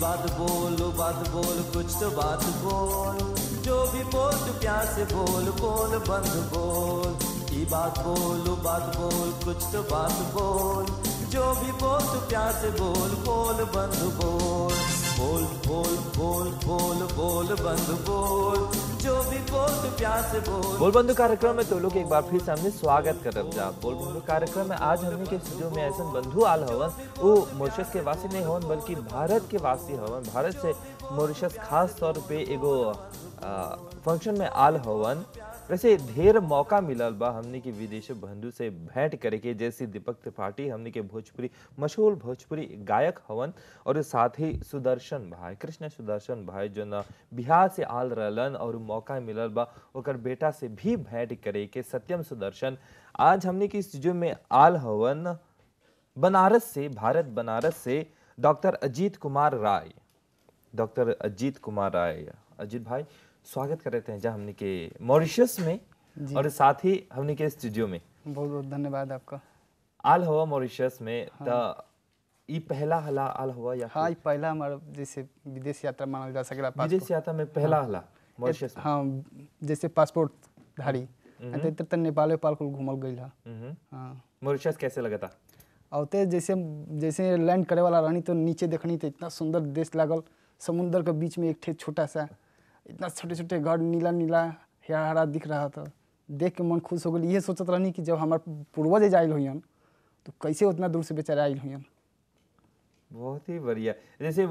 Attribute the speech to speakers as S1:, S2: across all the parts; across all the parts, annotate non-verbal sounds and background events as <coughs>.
S1: बात बोल बात बोल कुछ तो बात बोल जो भी बोल तू प्यार से बोल बोल बंद बोल की बात बोल बात बोल कुछ तो बात बोल जो भी बोल तू प्यार से बोल बोल बंद बोल बोल बोल बोल बोल बोल बंद बोल बोल तो बोलबंधु कार्यक्रम में तुम लोग एक बार फिर सामने स्वागत करब जा बोलबंधु कार्यक्रम में आज हमने के जो में ऐसा बंधु आल हवन वो मॉरिशस के वासी नहीं हवन बल्कि भारत के वासी हवन भारत से मॉरिशस खास तौर पे एगो फंक्शन में आल हवन वैसे ढेर मौका मिलल बा हमने के विदेश बंधु से भेंट करे के जैसे दीपक त्रिपाठी हमने के भोजपुरी मशहूर भोजपुरी गायक हवन और साथ ही सुदर्शन भाई कृष्ण सुदर्शन भाई जो न बिहार से आल रहलन और मौका मिलल बा ओकर बेटा से भी भेंट करे के सत्यम सुदर्शन आज हमने की स्टूडियो में आल हवन बनारस से भारत बनारस से डॉक्टर अजीत कुमार राय डॉक्टर अजीत कुमार राय अजीत भाई स्वागत कर रहे हैं जहाँ हमने के मॉरिशस
S2: में
S1: और साथ ही हमने के स्टूडियो में
S2: बहुत बहुत धन्यवाद आपका
S1: आल हवा मॉरिशस में हाँ।
S2: ई पहला हला आल हवा या हाँ पहला हमारा जैसे विदेश यात्रा माना जा सके विदेश यात्रा में पहला हाँ। हला मॉरिशस हाँ जैसे पासपोर्ट धारी हम्म। नेपाल वेपाल कुल घूमल गई
S1: हम्म। हाँ मॉरिशस कैसे लगा था
S2: औते जैसे जैसे लैंड करे वाला रानी तो नीचे देखनी तो इतना सुंदर देश लागल समुद्र के बीच में एक छोटा सा इतना छोटे छोटे घर नीला नीला हरा हरा दिख रहा था देख के मन खुश हो गई ये सोचते रहनी कि जब हमारे पूर्वज आयल हुई तो कैसे उतना दूर से बेचारा आयल हुई
S1: बहुत ही बढ़िया जैसे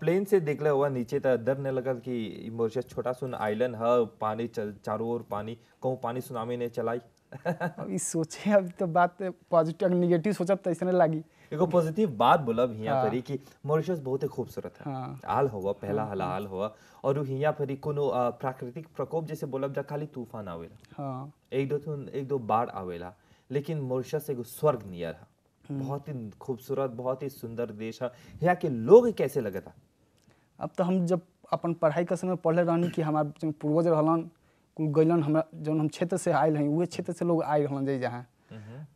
S1: प्लेन से ले हुआ नीचे तो डर नहीं लगा कि मोरिशस छोटा सुन आइलैंड है पानी चल चारों ओर पानी कहूँ पानी सुनामी ने चलाई
S2: अभी सोचे अब तो बात पॉजिटिव निगेटिव सोचा तो ऐसा लगी एगो पॉजिटिव
S1: बात बोलब हिया हाँ। परी कि मॉरिशस बहुत ही खूबसूरत है हाल हुआ पहला हाँ। हला आल हुआ और हिया परी कोनो प्राकृतिक प्रकोप जैसे बोलब जा खाली तूफान आवेला हाँ। एक दो तो, एक दो बाढ़ आवेला लेकिन मॉरिशस एगो स्वर्ग नियर है हम्म। बहुत ही खूबसूरत बहुत ही सुंदर देश है यहाँ के लोग कैसे लगता अब तो हम जब अपन पढ़ाई के
S2: समय पढ़ले रहनी कि हमारे पूर्वज रहलन कुल गैलन हमरा जो हम क्षेत्र से आयल हैं वह क्षेत्र से लोग आयल रहन जहाँ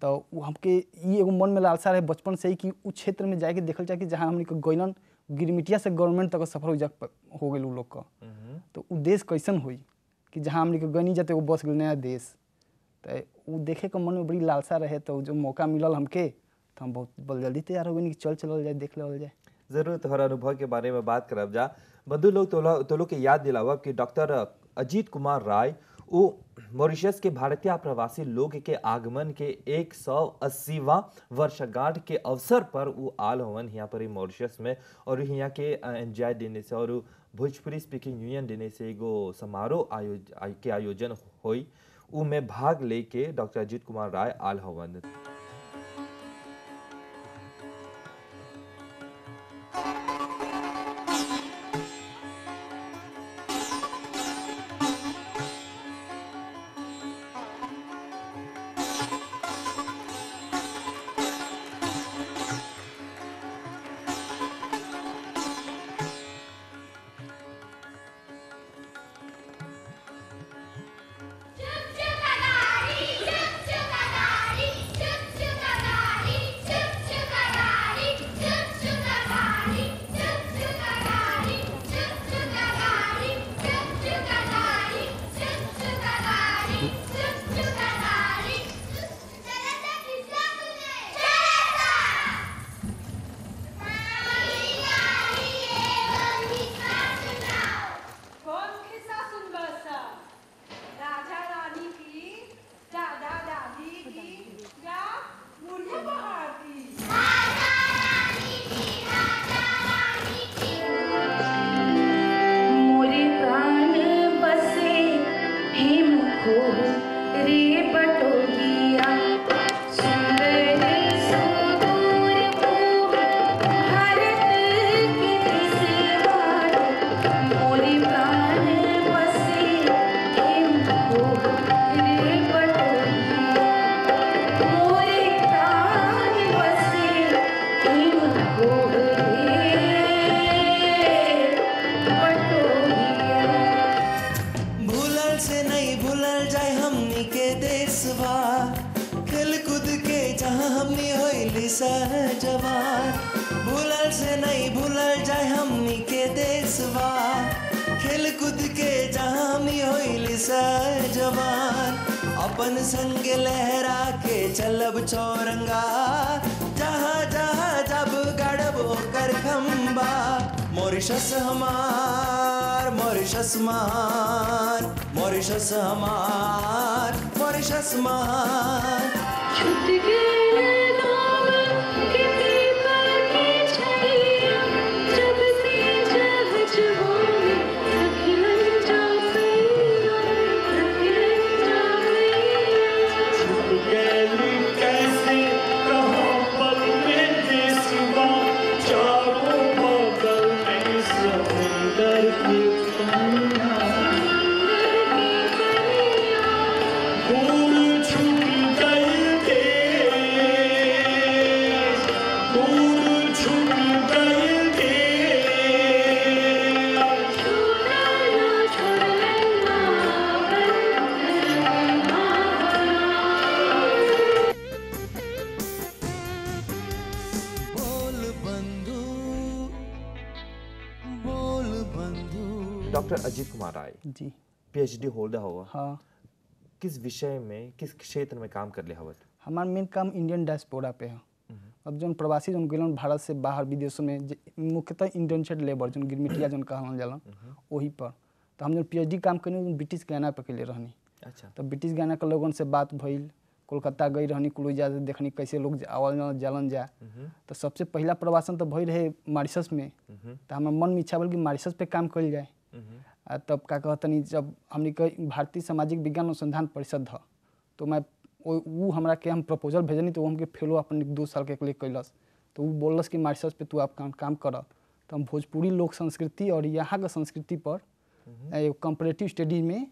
S2: तो हमके ये एगो मन में लालसा रहे बचपन से ही कि उस क्षेत्र में जाके देखल जाए कि जहाँ हमने गैलन गिरमिटिया से गवर्नमेंट तक सफर हो जा हो गए लोग का हम्म। तो उ देश कैसन हुई कि जहाँ हमने गनी जाते वो बस गए नया देश तो उ देखे के मन में बड़ी लालसा रहे तो जो मौका मिलल हमके तो हम बहुत बहुत जल्दी तैयार हो गए कि चल चल जाए देख लेवल जाए
S1: जरूर तुम्हारे तो अनुभव के बारे में बात करब जा बंधु लोग तो, तो लोग के याद दिलावा कि डॉक्टर अजीत कुमार राय वो मॉरिशस के भारतीय प्रवासी लोग के आगमन के 180वां वर्षगांठ के अवसर पर वो आल हवन यहाँ पर मॉरिशस में और यहाँ के एंजॉय देने से और भोजपुरी स्पीकिंग यूनियन देने से एगो समारोह आयोज के आयोजन हुई में भाग लेके डॉक्टर अजीत कुमार राय आल हवन अपन संग लहरा के चलब चौरंगा जहा जहा जब गड़बो कर खम्बा मॉरिशस हमार मॉरिशस महान मॉरिशस हमार मॉरिशस महान अजय कुमार राय जी पीएचडी होल्डर हो हाँ किस विषय में किस क्षेत्र में काम कर लिया हवत
S2: हमारा मेन काम इंडियन डायस्पोरा पे है हम्म। अब जो प्रवासी जो गलन भारत से बाहर विदेशों में मुख्यतः इंटर्नशेड लेबर जो गिरमिटिया जो कहल जलन वही हम्म। पर तो हम जो पीएचडी काम कर ब्रिटिश गाना पर कैले रहनी अच्छा तो ब्रिटिश गाना के लोगों से बात भइल कोलकाता गई रहनी कुल जा देखनी कैसे लोग आवल जा, जालन जाए हम्म। तो सबसे पहला प्रवासन तो भई रहे मॉरिशस में तो हमारा मन में इच्छा बल कि मॉरिशस पे काम कर जाए तब का कहतनी जब हमने भारतीय सामाजिक विज्ञान अनुसंधान परिषद ह तो मैं ऊ हमरा के हम प्रपोजल भेजनी तो हमके फेलो अपन दो साल के लिए कैलस तो ऊ बोलस कि मार पे तू आप काम काम कर तो हम भोजपुरी लोक संस्कृति और यहाँ के संस्कृति पर कम्परेटिव कंपेरेटिव स्टडी में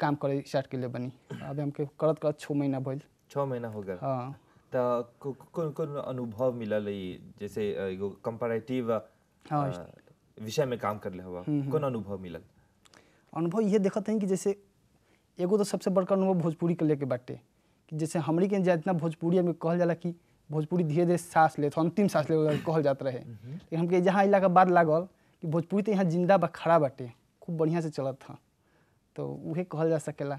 S2: काम करे स्टार्ट के लिए बनी अब हमके करत करत छः महीना भइल
S1: छः महीना हो गया हाँ तो कौन कौन अनुभव मिलल जैसे एगो हाँ, विषय में काम कर ले हुआ कौन अनुभव मिलल
S2: अनुभव ये देखते हैं कि जैसे एगो तो सबसे बड़का अनुभव भोजपुरी के लेके बाटे कि जैसे हमारे के जितना भोजपुरी में कहल जाला कि भोजपुरी धीरे धीरे सांस ले अंतिम सांस ले कहल जात रहे हम्म। लेकिन हमके जहाँ इलाका बाद लागल कि भोजपुरी तो यहाँ जिंदा बा खड़ा बाटे खूब बढ़िया से चलत था तो वही कहल जा सकेला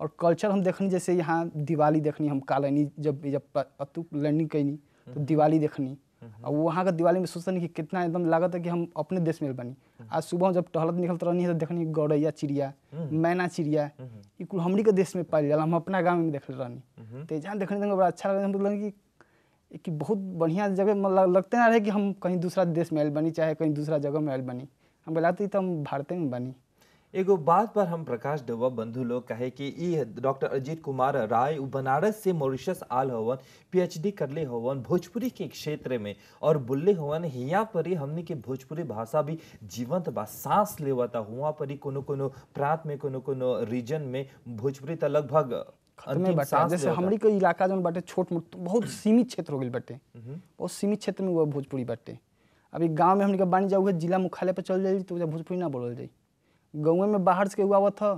S2: और कल्चर हम देखनी जैसे यहाँ दिवाली देखनी हम कालनी जब जब अतुक लर्निंग कैनी तो हम्म। दिवाली देखनी और वहाँ का दिवाली में सोचते नहीं कि कितना एकदम लागत है कि हम अपने देश में बनी आज सुबह जब टहलत निकलते रहनी है तो देखनी गौरैया चिड़िया हम्म। मैना चिड़िया हम्म। ये कुल हमरी के देश में पाल जाला हम अपना गाँव में देख रहनी हम्म। तो जहाँ देखने बड़ा अच्छा तो लगे हम कि कि बहुत बढ़िया जगह मतलब लगते ना रहे कि हम कहीं दूसरा देश में आयल बनी चाहे कहीं दूसरा जगह में आयल बनी हम बोला तो, तो हम भारत में बनी
S1: एगो बात पर हम प्रकाश देव बंधु लोग कहे कि ये डॉक्टर अजीत कुमार राय बनारस से मॉरिशस आल होवन पीएचडी करले होवन भोजपुरी के क्षेत्र में और बोलले होवन हियाँ पर ही हमने के भोजपुरी भाषा भी जीवंत बा सांस था हुआ पर ही कोनो कोनो प्रांत में कोनो कोनो रीजन में भोजपुरी तो लगभग जैसे हमारी
S2: के इलाका जो बटे छोट मोट बहुत सीमित क्षेत्र हो गए बटे बहुत सीमित क्षेत्र में वो भोजपुरी बटे अभी गांव में हमने बानी जाऊ जिला मुख्यालय पर चल जाए तो भोजपुरी ना बोल जाए गाँव में बाहर से हुआ हुआ था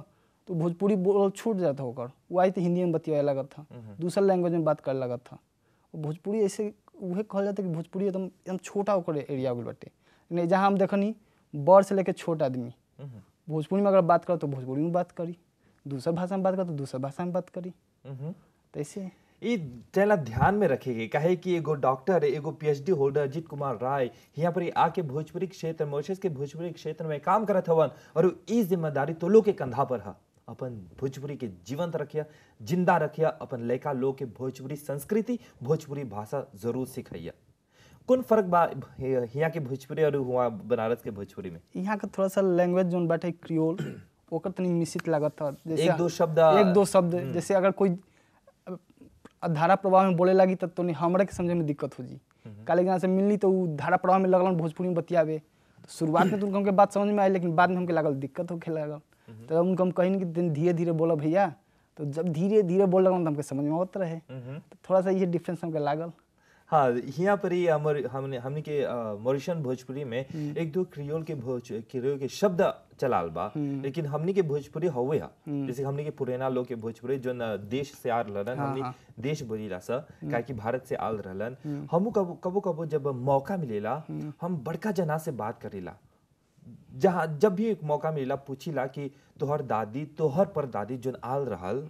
S2: तो भोजपुरी बोल छूट जाता होकर वो आई तो हिंदी में बतिया लगा था दूसर लैंग्वेज में बात कर लगा था भोजपुरी ऐसे वह कहल जाता कि भोजपुरी एकदम एकदम छोटा होकर एरिया हो बटे नहीं जहाँ हम देखनी बड़ से लेकर छोट आदमी हम्म, हम्म। भोजपुरी में अगर बात करो तो भोजपुरी में बात करी दूसर भाषा में बात करो तो दूसर भाषा में बात करी
S1: तो ऐसे ये ध्यान में रखेगी कहे कि एगो डॉक्टर एगो पीएचडी होल्डर अजीत कुमार राय यहाँ पर आके भोजपुरी क्षेत्र मोशेस के भोजपुरी क्षेत्र में काम करत हवन और ई जिम्मेदारी तो लोग के कंधा पर है अपन भोजपुरी के जीवंत रखिया जिंदा रखिया अपन लड़का लोग के भोजपुरी संस्कृति भोजपुरी भाषा जरूर सिखैया कौन फर्क बा यहाँ के भोजपुरी और हुआ बनारस के भोजपुरी में
S2: यहाँ का थोड़ा सा लैंग्वेज जो बैठे क्रियोल वो तनी मिश्रित लागत था एक दो शब्द एक दो शब्द हम्म। जैसे अगर कोई आ धारा प्रवाह में बोले लगी तब तो नहीं हमारे के समझे में दिक्कत हो जी कल से मिलनी तो धारा प्रवाह में लगल भोजपुरी में बतियावे तो शुरुआत में तो उनका बात समझ में आई लेकिन बाद में हमको लागल दिक्कत होके लगल हम्म। तो उनको हम कहीं कि धीरे धीरे बोलो भैया तो जब धीरे धीरे बोल लगल तो हमको समझ में आवत रहे
S1: हम्म। तो
S2: थोड़ा सा ये डिफरेंस हमको लागल
S1: हाँ यहाँ पर ही हमने हमने के मॉरिशन भोजपुरी में हम्म। एक दो क्रियोल के भोज क्रियोल के शब्द चलाल बा हम्म। लेकिन हमने के भोजपुरी हवे हा हम्म। जैसे हमने के पुरेना लोग के भोजपुरी जो देश से आल रहलन हाँ, हमने हाँ। देश रहा सा क्या कि भारत से आल रहलन हमू कबो कबो कबो जब मौका मिलेला हम बड़का जना से बात करेला जहाँ जब भी एक मौका मिला पूछीला कि तोहर दादी तोहर पर दादी जो आल रहल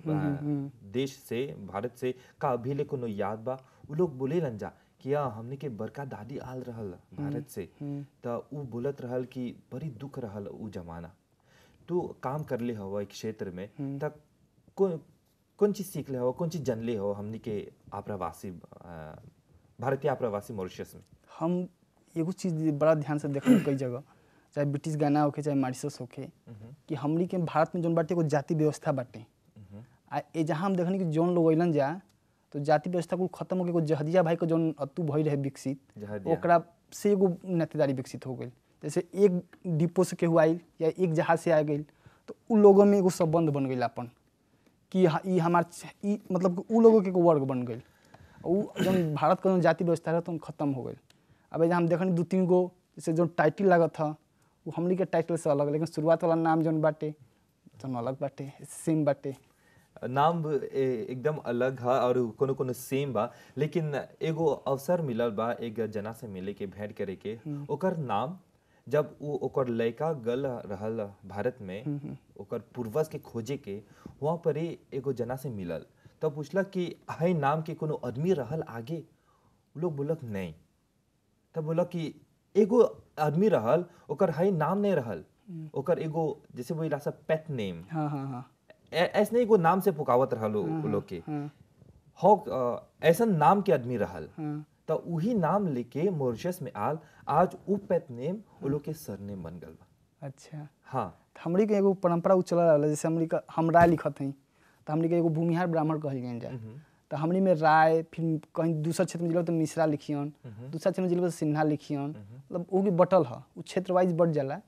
S1: देश से भारत से का अभी ले कोनो याद बा वो लोग बोले लंजा कि या हाँ, हमने के बड़का दादी आल रहल भारत हम्म, से हम्म। तो वो बोलत रहल कि बड़ी दुख रहल वो जमाना तू काम कर ले हवा एक क्षेत्र में हम्म। तक कौन कौन चीज़ सीख ले हो कौन चीज़ जन ले हो हमने के आप्रवासी भारतीय आप्रवासी मॉरिशस में हम
S2: एगो चीज़ बड़ा ध्यान से देखो कई जगह चाहे ब्रिटिश गाना होके चाहे मॉरिशस होके कि हमने के भारत में जो बाटे को जाति व्यवस्था बाटे आ ए जहाँ हम देखनी कि जौन लोग अलन जा तो जाति व्यवस्था को खत्म हो गई जहदिया भाई के जो अतु भय रहे विकसित से एगो नातेदारी विकसित हो गई जैसे एक डिपो से केहू आई या एक जहाज से आ गई तो उ लोगों में एगो संबंध बन गई अपन कि हाँ हमार मतलब उ लोगों के वर्ग बन गई उ भारत का जो जाति व्यवस्था रहा तो खत्म हो गई अब हम देखनी दो तीन गो जैसे जो टाइटल लागत था वो के टाइटल से अलग लेकिन शुरुआत वाला नाम जो बाटे जो अलग बाटे सेम बाटे
S1: नाम एकदम अलग हा और कोनो कोनो सेम बा लेकिन एगो अवसर मिलल बा एक जना से मिले के भेंट करे के हम्म। ओकर नाम जब वो ओकर लड़का गल रहल भारत में हम्म, हम्म। ओकर पूर्वज के खोजे के वहाँ पर ही एगो जना से मिलल तब पूछल पूछलक कि है नाम के कोनो आदमी रहल आगे लोग बोलक नहीं तब बोलक कि एगो आदमी रहल ओकर है नाम नहीं रहल ओकर एगो जैसे बोला सब पेट नेम हाँ हाँ हाँ ऐसा नहीं को नाम से फुकावत रहल हम्म, लोग के हम्म। हो ऐसा नाम के आदमी रहल हम्म। तो वही नाम लेके मॉरिशस में आल आज उ पैत नेम वो लोग के सरनेम बन गल
S2: बा अच्छा
S1: हाँ तो हमरी के
S2: एगो परंपरा उचल रहा जैसे हमरी का हम राय लिखत हई तो हमरी के एगो भूमिहार ब्राह्मण कहल गए जाए तो हमरी में राय फिर कहीं दूसरा क्षेत्र में जिलो तो मिश्रा लिखियन दूसरा क्षेत्र में जिलो तो सिन्हा लिखियन मतलब वो भी बटल है वो क्षेत्र वाइज बट जाला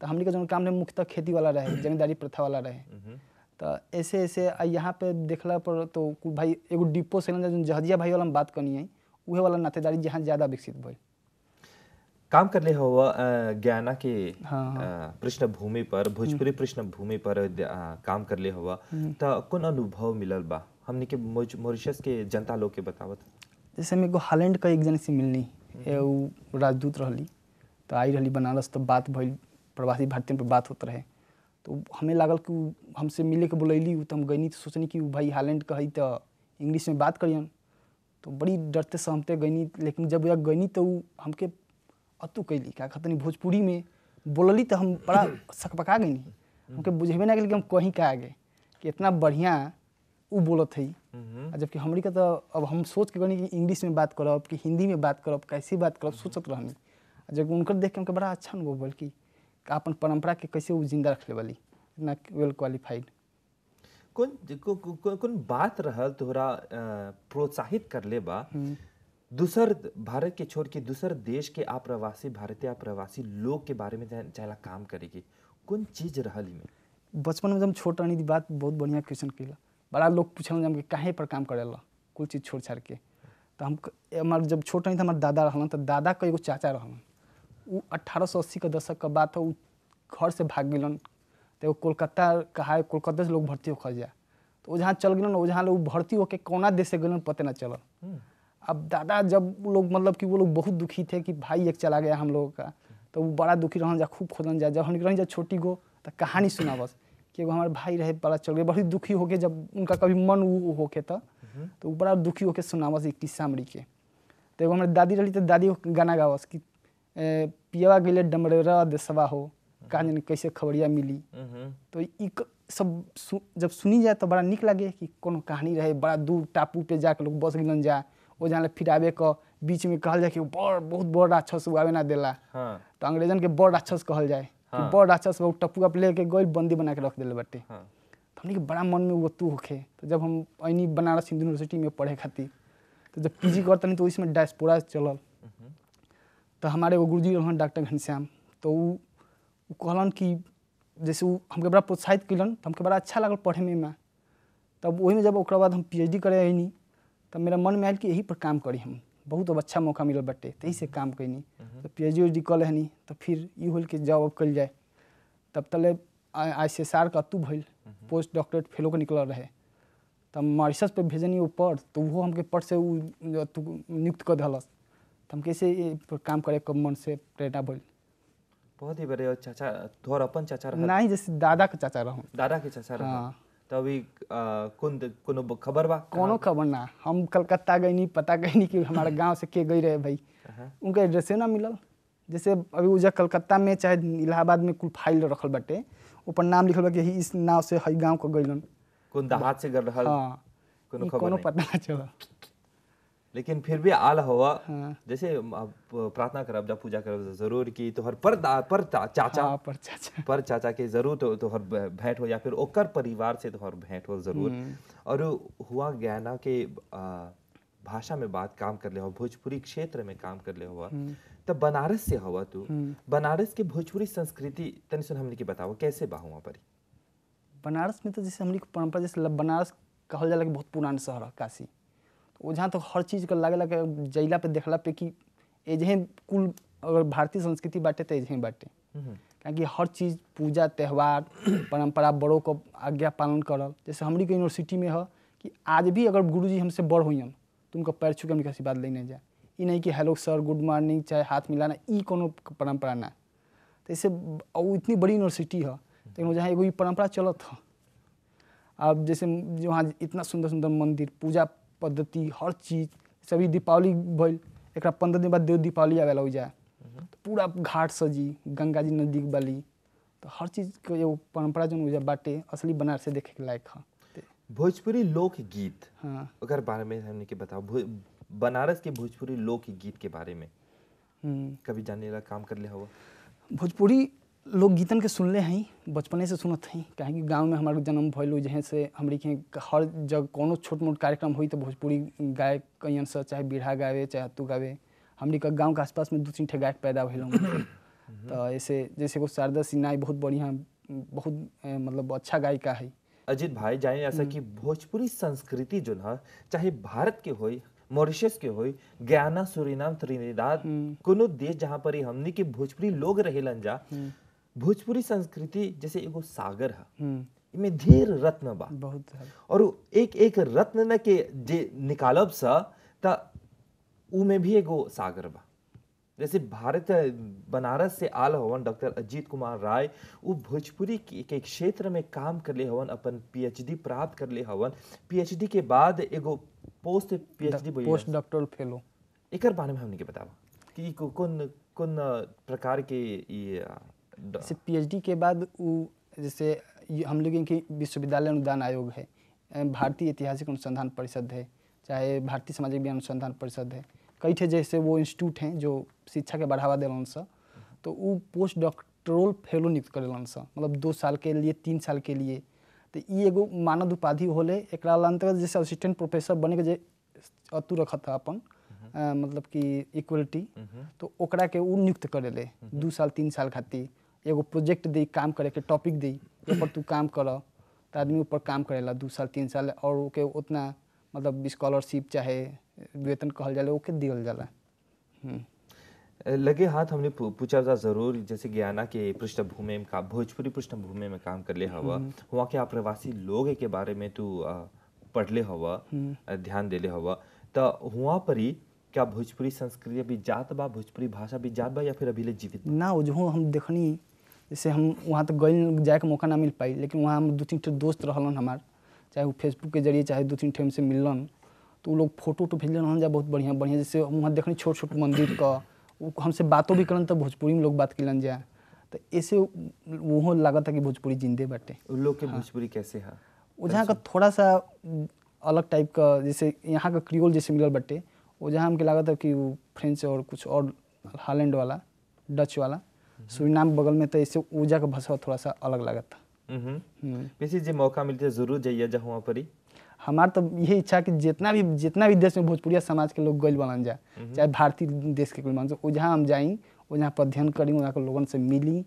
S2: तो हमरी का जो काम रहे मुख्यतः खेती वाला रहे जमींदारी प्रथा वाला रहे तो ऐसे ऐसे यहाँ पे देखला पर तो भाई एगो डिपो से जन जहजिया भाई वाला में बात करनी है वह वाला नातेदारी जहाँ ज़्यादा विकसित भाई
S1: काम करले हो ज्ञाना के हाँ, हाँ। पृष्ठभूमि पर भोजपुरी हम्म। पृष्ठभूमि पर काम कर ले हो हम्म। तो कौन अनुभव मिलल बा हमने के मॉरिशस के जनता लोग के बतावत
S2: जैसे मेरे को हालैंड का एक जन से मिलनी हम्म। राजदूत रही तो आई रही बनारस तो बात भइल प्रवासी भारतीय पर बात होते रहे तो हमें लागल कि हमसे मिले के बोलैली तो हम गैनी तो सोचनी कि भाई हालैंड कही तो इंग्लिश में बात करियन तो बड़ी डरते सहमते गैनी लेकिन जब गैनी तो हमके अतु कैली क्या कहते भोजपुरी में बोलली तो हम बड़ा सकपका गईनी हमको बुझेबे ना कि हम कहीं का आगे कि इतना बढ़िया उ बोलत है हम्म। जबकि हमरी का तो अब हम सोच के गणी कि इंग्लिश में बात करब कि हिंदी में बात करब कैसे बात करब सोचत रहनी जबकि उनकर देख के हमको बड़ा अच्छा अनुभव बल्कि अपन परंपरा के कैसे वो जिंदा रख लेवाली ना
S1: वेल क्वालिफाइड कौन कौन बात रहल तोहरा प्रोत्साहित कर ले बा हम्म। दूसर भारत के छोड़ के दूसर देश के आप्रवासी भारतीय आप्रवासी लोग के बारे में चाहला काम करेगी कौन चीज रहल में
S2: बचपन में जब छोट रहनी बात बहुत बढ़िया क्वेश्चन कैला बड़ा लोग पूछल जब कहीं पर काम ला कुल चीज़ छोड़ छाड़ के तो हम हमारे जब छोट रही था हमारे दादा रहन तो दादा कई एगो चाचा रहन सौ अस्सी के दशक के बाद तो घर से भाग गलन तो कोलकाता कहा कोलकाता से लोग भर्ती होकर जाए तो वो जहाँ चल गलन जहाँ लोग भर्ती होके कोना देश से गलन पते ना चलन हम्म। अब दादा जब लोग मतलब कि वो लोग बहुत दुखी थे कि भाई एक चला गया हम लोगों का तो वो बड़ा दुखी रहन जा खूब खोदन जा जब हम रह जा छोटी गो तो कहानी सुना बस कि एगो हमारे भाई रहे बड़ा चल गया बड़ी दुखी होके जब उनका कभी मन वो होके हम्म। तो तो बड़ा दुखी होके सुना बस एक किस्सा मरी के तो एगो हमारे दादी रही तो दादी गाना गावस कि पियावा गई डमरेरा देसवा हो का जाने कैसे खबरिया मिली हम्म। तो इक सब सु, जब सुनी जाए तो बड़ा निक लगे कि कोनो कहानी रहे बड़ा दूर टापू पे जाके लोग बस गिलन जाए वो जाने फिर आबे क बीच में कहल जाए कि बड़ बहुत बड़ राक्षस आवे ना देला हाँ। तो अंग्रेजन के बड़ राक्षस कहल जाए हाँ। बड़ राक्षस वो टपुआ पे लेके गई बंदी बना के रख दिले बटे हाँ। तो हमने बड़ा मन में वो तू होके तो जब हम अनी बनारस हिंदू यूनिवर्सिटी में पढ़े खातिर तो जब पी जी करते तो इसमें डायस्पोरा चलल तो हमारे एगो गुरुजी रहन डॉक्टर घनश्याम तो कहलन कि जैसे उ हमके बड़ा प्रोत्साहित कलन तो हमके बड़ा अच्छा लागल पढ़े में तब वही में जब ओकरा बाद हम पीएचडी करे आईनी तब मेरा मन में आयल कि यही पर काम करी हम बहुत अब अच्छा मौका मिलल बटे तो से काम कैनी हम्म। तो पी एच डी कल हनी तो फिर ई होल के जॉब कल जाए तब तले आई सी एस आर का अतू भल पोस्ट डॉक्टरेट फेलो के निकल रहे तब मॉरिशस पे भेजनी वो पढ़ तो वो हमके पढ़ से नियुक्त कर दिलस तो कैसे काम करे कम मन से प्रेरणा बोल
S1: बहुत ही बड़े चाचा तोहर अपन चाचा रहा नहीं जैसे दादा के चाचा रहो दादा के चाचा रहा हाँ। तो अभी कौन कोनो खबर बा
S2: कोनो खबर ना हम कलकत्ता गई नहीं पता गई नहीं कि हमारे <laughs> गांव से के गई रहे भाई उनका एड्रेस ना मिलल जैसे अभी उजा कलकत्ता में चाहे इलाहाबाद में कुल फाइल रखल बटे ऊपर नाम लिखल बा कि इस नाव से हई गांव को गइलन
S1: कौन दहात से गल रहल हां कोनो खबर कोनो पता ना चला लेकिन फिर भी आल हवा हाँ। जैसे प्रार्थना करब जब पूजा करब जरूर की तोहर पर पर चाचा हाँ, पर चाचा पर चाचा के जरूर तो तोहर भेंट हो या फिर ओकर परिवार से तोहर भेंट हो जरूर हम्म। और हुआ ना के भाषा में बात काम कर ले हो भोजपुरी क्षेत्र में काम कर ले हुआ हम्म। तब बनारस से हवा तू हम्म। बनारस के भोजपुरी संस्कृति तनि सुन हमने की बताओ कैसे बा हुआ पर बनारस में तो जैसे हमने परंपरा जैसे बनारस कहा जाला बहुत पुरान शहर है काशी
S2: वो जहाँ तक तो हर चीज़ का लगे लगे जैला पे देखला पे कि एजह कुल अगर भारतीय संस्कृति बाटे तो एजह बाटे हम्म। क्या हर चीज़ पूजा त्यौहार परंपरा बड़ों को आज्ञा पालन करल जैसे हमारी के यूनिवर्सिटी में है कि आज भी अगर गुरु जी हमसे बड़ हुई तो तुमको पैर छू के हम आशीर्वाद लेने जाए ये नहीं कि हेलो सर गुड मॉर्निंग चाहे हाथ मिलाना ये को परंपरा ना तो इसे वो इतनी बड़ी यूनिवर्सिटी है लेकिन जहाँ एगो परम्परा परंपरा चलत है अब जैसे वहाँ इतना सुंदर सुंदर मंदिर पूजा पद्धति हर चीज सभी दीपावली भल एक पंद्रह दिन बाद देव दीपावली आवेला हो जाए हम्म। तो पूरा घाट सजी गंगा जी नदी बली तो हर चीज के एगो परम्परा जो बाटे असली बनार से देखे के लायक है भोजपुरी लोकगीत हाँ
S1: बारे में हमने के बताओ बनारस के भोजपुरी लोकगीत के बारे में हम्म। कभी जानने का काम कर ले हुआ
S2: भोजपुरी लोग गीतन के सुनले हैं बचपने से सुनत हैं कहे कि गाँव में हमारे जन्म भैल जहाँ से हम हर जगह को छोट मोट कार्यक्रम हुई तो भोजपुरी गायक कैन से चाहे बीढ़ा गावे चाहे अत्तू गावे हम गाँव के आसपास में दू तीन ठे गायक पैदा हुए <coughs> तो ऐसे जैसे को शारदा सिन्हा बहुत बढ़िया बहुत
S1: मतलब अच्छा गायिका है अजीत भाई जाए ऐसा हम्म। कि भोजपुरी संस्कृति जो ना चाहे भारत के हो मॉरिशस के हो गाना सुरीनाम त्रिनिदाद हम्म। कोनो देश जहाँ पर हमने के भोजपुरी लोग रहे जा हम्म। भोजपुरी संस्कृति जैसे एगो सागर है इमें हम्म। ढेर रत्न बा बहुत और एक एक रत्न न के जे निकालब स में भी एगो सागर बा जैसे भारत बनारस से आल हवन डॉक्टर अजीत कुमार राय वो भोजपुरी के क्षेत्र में काम कर ले हवन अपन पीएचडी प्राप्त कर ले हवन पीएचडी के बाद एगो post PhD post doctoral fellow एकर बारे में हमने के बताओ कि कौन कौन प्रकार के ये जैसे पीएचडी के बाद वो जैसे
S2: हम लोग के विश्वविद्यालय अनुदान आयोग है भारतीय ऐतिहासिक अनुसंधान परिषद है चाहे भारतीय सामाजिक विज्ञान अनुसंधान परिषद है कई थे जैसे वो इंस्टीट्यूट हैं जो शिक्षा के बढ़ावा दिलन सा तो वो पोस्ट डॉक्टरल फेलो नियुक्त कर सा मतलब दो साल के लिए तीन साल के लिए तो ये एगो मानद उपाधि होले एक अंतर्गत जैसे असिस्टेंट प्रोफेसर बने के जे अतु रखत था अपन आ, मतलब कि इक्वलिटी तो ओकरा के वो नियुक्त करे दो साल तीन साल खातिर एगो प्रोजेक्ट दी काम करे के टॉपिक दी ऊपर तू काम कर तो आदमी ऊपर काम करेला दू साल तीन साल और ओके उतना मतलब स्कॉलरशिप चाहे वेतन कहल जाला ओके दियल जाला
S1: हम्म। लगे हाथ हमने पूछा था जरूर जैसे ज्ञाना के पृष्ठभूमि में भोजपुरी पृष्ठभूमि में काम कर ले हवा वहाँ हम्म। के आप्रवासी लोग के बारे में तू पढ़ ले हवा हम्म। ध्यान दे ले हवा तो वहाँ पर ही क्या भोजपुरी संस्कृति अभी जात बा भोजपुरी भाषा भी जात बा या फिर अभी ले जीवित
S2: ना जो हम देखनी जैसे हम वहाँ तक गए का मौका ना मिल पाई लेकिन वहाँ हम दू तीन ठे दोस्त रहन हमार चाहे वो फेसबुक के जरिए चाहे दू तीन ठे हमसे मिलन तो लोग फोटो वोटो भेज रहन जाए बहुत बढ़िया बढ़िया जैसे वहाँ देखनी छोट छोट मंदिर का वो हमसे बातों भी करन तो भोजपुरी में लोग बात कलन जाए तो ऐसे वो लगा था कि भोजपुरी जिंदे बाटे
S1: उन लोग के हाँ। भोजपुरी कैसे है
S2: वहाँ का थोड़ा सा अलग टाइप का जैसे यहाँ का क्रियोल जैसे मिलल बाटे वो जहाँ हमके लगा था कि वो फ्रेंच और कुछ और हालैंड वाला डच वाला सूरीनाम बगल में तो इससे ऊर्जा का भाषा थोड़ा सा अलग लगा था
S1: हम्म। वैसे जी मौका मिलते तो जरूर जाइए जहाँ वहाँ पर
S2: हमार तो ये इच्छा कि जितना भी जितना भी देश में भोजपुरिया समाज के लोग गल बनल जाए चाहे भारतीय देश के कोई मान वो जहाँ हम जाई वहाँ पर अध्ययन करी वहाँ के लोगन से मिली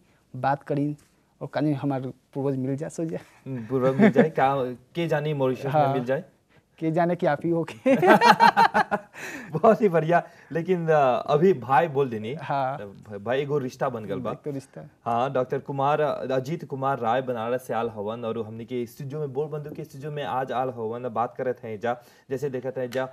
S2: बात करी और कहीं हमारे पूर्वज मिल
S1: जाए सो जाए पूर्वज मिल जाए क्या के जानी मॉरिशस में हाँ। मिल जाए के
S2: जाने की आप ही हो
S1: <laughs> बहुत ही बढ़िया लेकिन अभी भाई बोल देनी हाँ भाई एगो रिश्ता बन गल बा तो रिश्ता हाँ डॉक्टर कुमार अजीत कुमार राय बनारस से आल हवन और हमने के स्टूडियो में बोल बंधु के स्टूडियो में आज आल हवन बात करते थे जा जैसे देखते हैं जा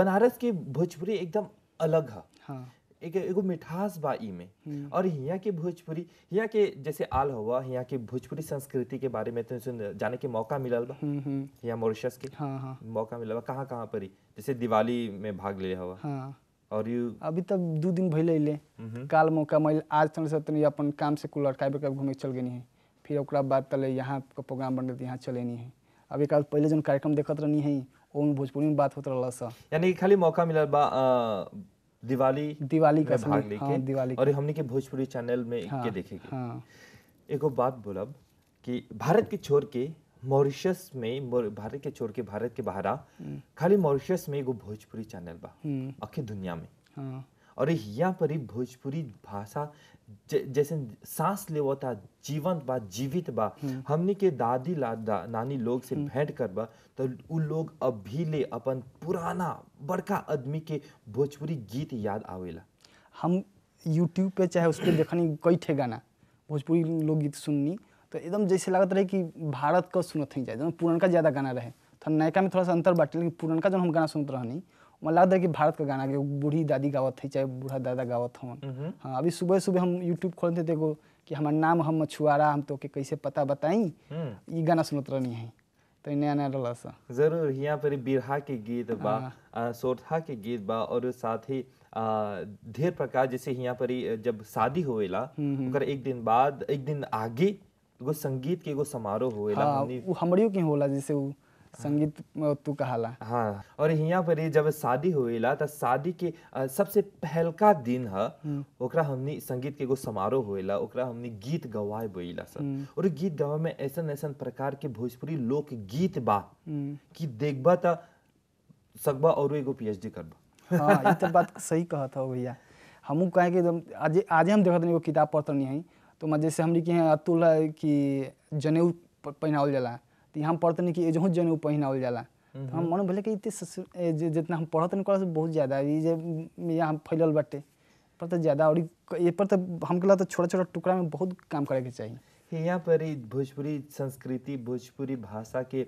S1: बनारस की भोजपुरी एकदम अलग है हाँ। एक एगो मिठास बा ई में हम्म। और यहाँ के भोजपुरी यहाँ के जैसे आल हुआ यहाँ के भोजपुरी संस्कृति के बारे में तो जाने के मौका मिलल बा हम्म, हम्म। यहाँ मॉरिशस के हाँ हाँ। मौका मिलल बा कहाँ कहाँ पर जैसे दिवाली में भाग ले हुआ हाँ। और यू
S2: अभी तक दो दिन भैले ले काल मौका मैं आज तन अपन काम से कुल अड़काए घूमे चल गई है फिर ओकरा बाद तले यहाँ का प्रोग्राम बन रही यहाँ चले है अभी काल पहले जो कार्यक्रम देखत रहनी है वो भोजपुरी में बात होता रहा
S1: यानी खाली मौका मिलल बा दिवाली दिवाली का भाग लेके हाँ, दिवाली और हमने के भोजपुरी चैनल में हाँ, के देखेंगे हाँ। एगो बात बोलब कि भारत के छोर के मॉरिशस में भारत के छोर के भारत के बाहर हम्म। खाली मॉरिशस में एगो भोजपुरी चैनल बा अखे हम्म। दुनिया में हाँ। और यहाँ पर ही भोजपुरी भाषा जैसे सांस ले जीवंत बा जीवित बा हम्म। हमने के दादी लादा नानी लोग से भेंट कर बा तो उ लोग अभी ले अपन पुराना बड़का आदमी के भोजपुरी गीत याद आवेला हम
S2: यूट्यूब पे चाहे उस पर देखनी कई ठे गाना भोजपुरी लोकगीत सुननी तो एकदम जैसे लगता रहे कि भारत का सुनत हैं जाए पुरनका ज़्यादा गाना रहे तो नयका में थोड़ा सा अंतर बाटे लेकिन पुरनका जो हम गाना सुनते रहनी वहाँ लगता रहे कि भारत का गाना बूढ़ी दादी गावत है चाहे बूढ़ा दादा गावत हो हम्म। हाँ अभी सुबह सुबह हम यूट्यूब खोलते थे देखो कि हमार नाम हम मछुआरा हम तो के कैसे पता बताई हम्म। ये गाना सुनत रहनी है तो इंडियन आइडल आसा
S1: जरूर यहाँ पर बिरहा के गीत बा हाँ। सोरठा के गीत बा और साथ ही ढेर प्रकार जैसे यहाँ पर जब शादी होएला हम्म, हम्म। ओकर एक दिन बाद एक दिन आगे एगो संगीत के एगो समारोह हुए हाँ,
S2: हमड़ियों के होला जैसे वो संगीत तू कहाला
S1: हाँ और यहाँ पर जब शादी हो तो शादी के सबसे पहलका दिन है हम्म। ओकरा संगीत के एगो समारोह हुईला ओकरा गीत गवाए बोला सर हम्म। और गीत गवा में ऐसा ऐसा प्रकार के भोजपुरी लोक गीत बा हम्म। कि देखबा तो सकबा और एगो पीएचडी करब
S2: हाँ ये तो बात सही कहा था भैया हमू कहे कि आज आज हम देखत नहीं किताब पढ़ते नहीं है तो जैसे हमने कि अतुल है कि जनेऊ पहनावल जला तो यहाँ पढ़ते नहीं कि एजहू जन पहनावल जाला हम्म, तो हम हम्म। मन भले कि इतने जितना हम पढ़त नहीं करत बहुत ज़्यादा यहाँ फैलल बाटे पर तो ज़्यादा और ये पर तो हमके छोटा छोटा टुकड़ा में बहुत काम करे के चाहिए
S1: यहाँ पर ही भोजपुरी संस्कृति भोजपुरी भाषा के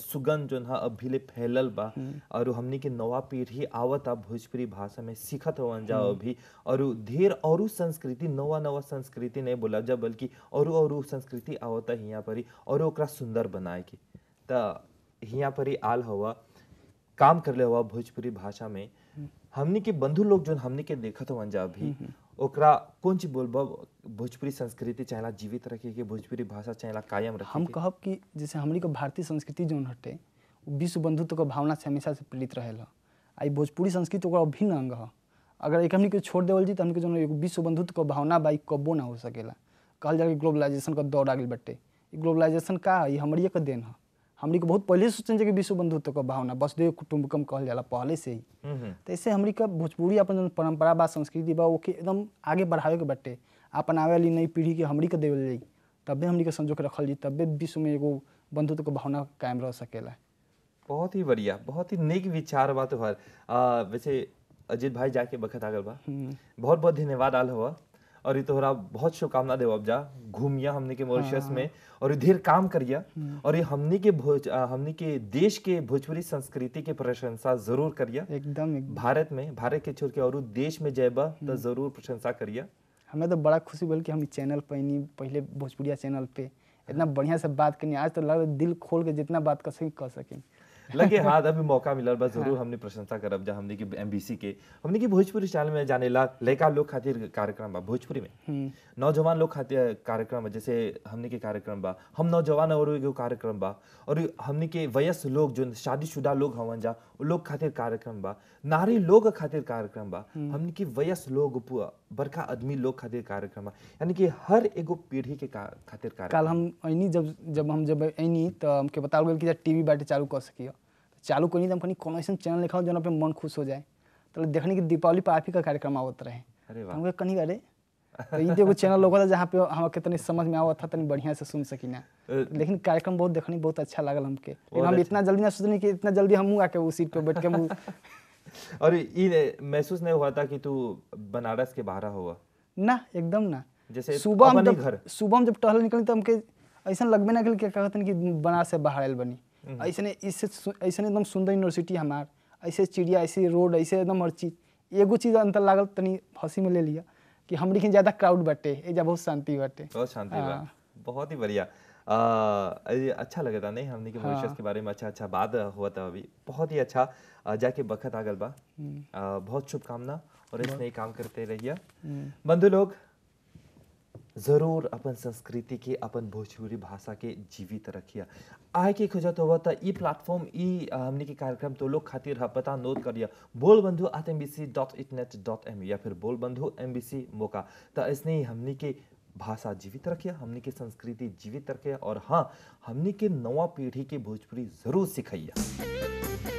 S1: सुगंध जो है अभी ले फैलल बा हम्म। और हमने के नवा पीढ़ी आवत आ भोजपुरी भाषा में सीखत हो जाओ हम्म। अभी और ढेर और संस्कृति नवा नवा संस्कृति नहीं बोला जा बल्कि और और संस्कृति आवत यहाँ पर ही और ओकरा सुंदर बनाए के तो हिया पर ही आल हवा काम कर ले हुआ भोजपुरी भाषा में हम्म। हमने के बंधु लोग जो हमने के देखत हो जा अभी ओकरा चीज बोलब भोजपुरी संस्कृति चाहेला जीवित रखे के भोजपुरी भाषा चाहेला कायम रखे हम
S2: कहब कि जैसे हमनी भारतीय संस्कृति जो हटे विश्व बंधुत्व के भावना से हमेशा से प्रेरित रहे आई भोजपुरी संस्कृति ओकरा अभिन्न अंग है अगर एक हमनी के छोड़ देवल जी तो हमनी के जो एक विश्व बंधुत्व के भावना बाई कबो ना हो सकेला कहल जाए ग्लोबलाइजेशन का दौर आ बटे ग्लोबलाइजेशन का है हमारे के देन है हमन के बहुत पहले सोचे जे विश्व बंधुत्व के भावना वसुदेव कुटुम्बकम कहल जाला पहले से ही तो ऐसे हमनी के भोजपुरी अपन जो परंपरा बा संस्कृति बा ओके एकदम आगे बढ़ावे के बटे अपन आवे वाली नई पीढ़ी के हमनी के देवल जाई तबे हमनी के संजो के रखल जी तबे विश्व में एगो बंधुत्व के भावना कायम रह सकेला
S1: बहुत ही बढ़िया बहुत ही नेक विचार बा तोहर वैसे अजीत भाई जाके बखत आगल बा हम्म। बहुत बहुत धन्यवाद आल हुआ और ये तोहरा बहुत शुभकामना देव अब जा घूमिया हमने के मॉरिशस हाँ। में और ढेर काम करिया हम्म। और ये हमने के भोज हमने के देश के भोजपुरी संस्कृति के प्रशंसा जरूर करिया एकदम, एक भारत में भारत के छोड़ के और देश में जाएबा तो हम्म। जरूर प्रशंसा करिया
S2: हमें तो बड़ा खुशी बोल कि हम चैनल नहीं पहले भोजपुरिया चैनल पे इतना हाँ। बढ़िया से बात करनी आज तो लग दिल खोल के जितना बात कर सकें कर सकें
S1: लगे <laughs> हाथ अभी मौका मिला बस जरूर हाँ। हमने प्रशंसा करब जा हमने की एमबीसी के हमने की भोजपुरी चैनल में जाने ला लड़का लोग खातिर कार्यक्रम बा भोजपुरी में हम्म। नौजवान लोग खातिर कार्यक्रम बा जैसे हमने के कार्यक्रम बा हम नौजवान और कार्यक्रम बा और हमने के वयस्क लोग जो शादीशुदा लोग हवन जा लोग खातिर कार्यक्रम बा नारी लोग खातिर कार्यक्रम बा हम्म। हमने की वयस्क लोग बड़का आदमी लोग खातिर कार्यक्रम बा यानी कि हर एगो पीढ़ी के खातिर कार्यक्रम कल हम ऐनी
S2: जब जब हम जब ऐनी तो हमके बताओ गए कि टीवी बाटे चालू कर सकियो चालू करी तो हम कहीं कोनो ऐसा चैनल देखा जो अपने मन खुश हो जाए तो देखने की दीपावली पर आप ही का कार्यक्रम आवत रहे हमको कहीं अरे तो ये एगो चैनल लोग जहाँ पे हमके तनी समझ में आवा था तनी बढ़िया से सुन सकी ना लेकिन कार्यक्रम बहुत देखने बहुत अच्छा लगल हमके लेकिन हम अच्छा। इतना जल्दी ना सोचनी कि इतना जल्दी हम आके उस सीट पे बैठ के
S1: <laughs> और ये महसूस नहीं हुआ था कि तू बनारस के बाहर हुआ
S2: ना एकदम ना जैसे सुबह हम जब सुबह हम जब टहल निकली तो हमके ऐसा लगबे ना कि कि बनारस से बाहर आयल बनी Mm-hmm. ऐसे ऐसे ऐसे एकदम सुंदर यूनिवर्सिटी हमार ऐसे चिड़िया ऐसे रोड ऐसे एकदम हर चीज़ एगो चीज़ अंतर लागल तनी हंसी में ले लिया कि हम लेकिन ज़्यादा क्राउड बटे एजा बहुत शांति बटे
S1: बहुत शांति बा हाँ। बहुत ही बढ़िया आ, अच्छा लगे था नहीं हमने के मॉरिशस हाँ। के बारे में अच्छा अच्छा बात हुआ था अभी बहुत ही अच्छा जाके बखत आगल बा हम्म। बहुत शुभकामना और इसने काम करते रहिए हम्म। बंधु लोग ज़रूर अपन संस्कृति के अपन भोजपुरी भाषा के जीवित रखिए आय के खोजत तो त ई प्लेटफॉर्म ई हमने के कार्यक्रम तो लोग खातिर है पता नोट करिया बोल बंधु at M B C dot internet dot M या फिर बोल बंधु एम बी सी मौका तो ऐसे ही हमने के भाषा जीवित रखिए हमने के संस्कृति जीवित रखिए और हाँ हमने के नवा पीढ़ी के भोजपुरी ज़रूर सिखाइए